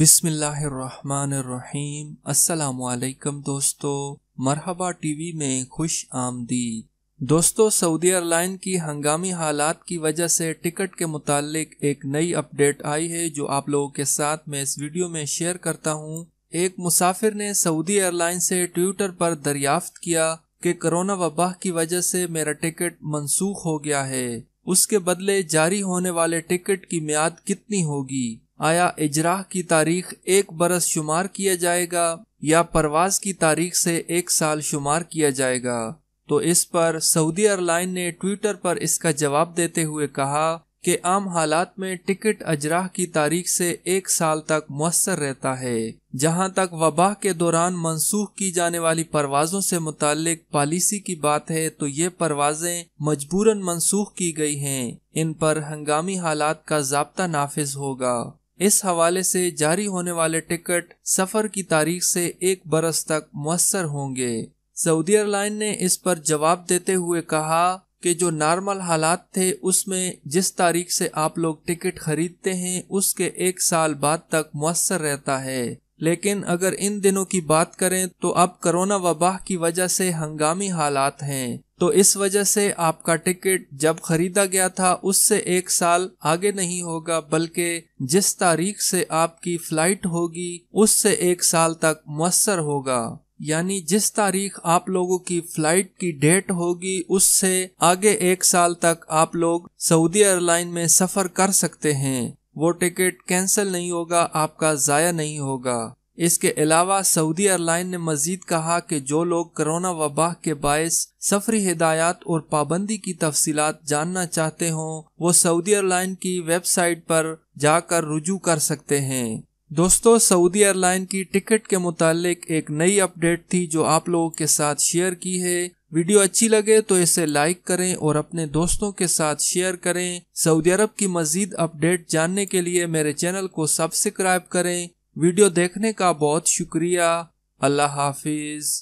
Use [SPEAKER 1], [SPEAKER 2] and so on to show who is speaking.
[SPEAKER 1] बिसमीम असलकम दोस्तों मरहबा टीवी में खुश आमदी दोस्तों सऊदी एयरलाइन की हंगामी हालात की वजह से टिकट के मुतालिक एक नई अपडेट आई है जो आप लोगों के साथ मैं इस वीडियो में शेयर करता हूँ एक मुसाफिर ने सऊदी एयरलाइन से ट्विटर पर दरियाफ्त किया कि कोरोना वबा की वजह से मेरा टिकट मनसूख हो गया है उसके बदले जारी होने वाले टिकट की म्याद कितनी होगी आया इजराह की तारीख एक बरस शुमार किया जाएगा या परवाज की तारीख से एक साल शुमार किया जाएगा तो इस पर सऊदी एयरलाइन ने ट्विटर पर इसका जवाब देते हुए कहा कि आम हालात में टिकट अजराह की तारीख से एक साल तक मौसर रहता है जहां तक वबा के दौरान मनसूख की जाने वाली परवाजों से मुतक पॉलिसी की बात है तो ये परवाजें मजबूरन मनसूख की गई हैं इन पर हंगामी हालात का जबता नाफिज होगा इस हवाले से जारी होने वाले टिकट सफर की तारीख से एक बरस तक मौसर होंगे सऊदी एयरलाइन ने इस पर जवाब देते हुए कहा कि जो नॉर्मल हालात थे उसमें जिस तारीख से आप लोग टिकट खरीदते हैं उसके एक साल बाद तक मौसर रहता है लेकिन अगर इन दिनों की बात करें तो अब कोरोना वबाह की वजह से हंगामी हालात हैं तो इस वजह से आपका टिकट जब खरीदा गया था उससे एक साल आगे नहीं होगा बल्कि जिस तारीख से आपकी फ्लाइट होगी उससे एक साल तक मौसर होगा यानी जिस तारीख आप लोगों की फ्लाइट की डेट होगी उससे आगे एक साल तक आप लोग सऊदी एयरलाइन में सफर कर सकते हैं वो टिकट कैंसिल नहीं होगा आपका ज़ाया नहीं होगा इसके अलावा सऊदी एयरलाइन ने मजीद कहा कि जो लोग कोरोना वबा के बायस सफरी हिदायत और पाबंदी की तफसीत जानना चाहते हों वो सऊदी एयरलाइन की वेबसाइट पर जाकर रुजू कर सकते हैं दोस्तों सऊदी एयरलाइन की टिकट के मुतालिक एक नई अपडेट थी जो आप लोगों के साथ शेयर की है वीडियो अच्छी लगे तो इसे लाइक करें और अपने दोस्तों के साथ शेयर करें सऊदी अरब की मजीद अपडेट जानने के लिए मेरे चैनल को सब्सक्राइब करें वीडियो देखने का बहुत शुक्रिया अल्लाह हाफिज़